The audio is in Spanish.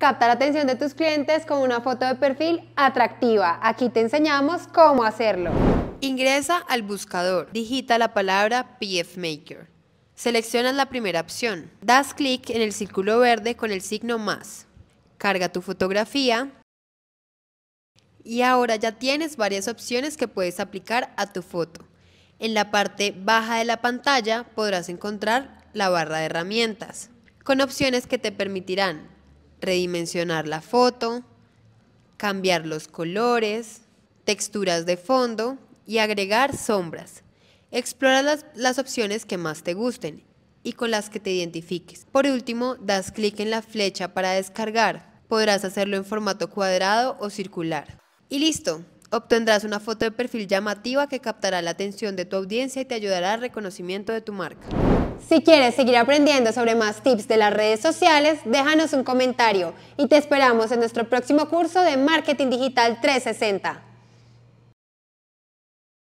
Capta la atención de tus clientes con una foto de perfil atractiva. Aquí te enseñamos cómo hacerlo. Ingresa al buscador, digita la palabra PF Maker. Seleccionas la primera opción. Das clic en el círculo verde con el signo más. Carga tu fotografía. Y ahora ya tienes varias opciones que puedes aplicar a tu foto. En la parte baja de la pantalla podrás encontrar la barra de herramientas, con opciones que te permitirán redimensionar la foto, cambiar los colores, texturas de fondo y agregar sombras. Explora las, las, opciones que más te gusten y con las que te identifiques. Por último, das clic en la flecha para descargar. Podrás hacerlo en formato cuadrado o circular. Y listo, Obtendrás una foto de perfil llamativa que captará la atención de tu audiencia y te ayudará al reconocimiento de tu marca. Si quieres seguir aprendiendo sobre más tips de las redes sociales, déjanos un comentario y te esperamos en nuestro próximo curso de Marketing Digital 360.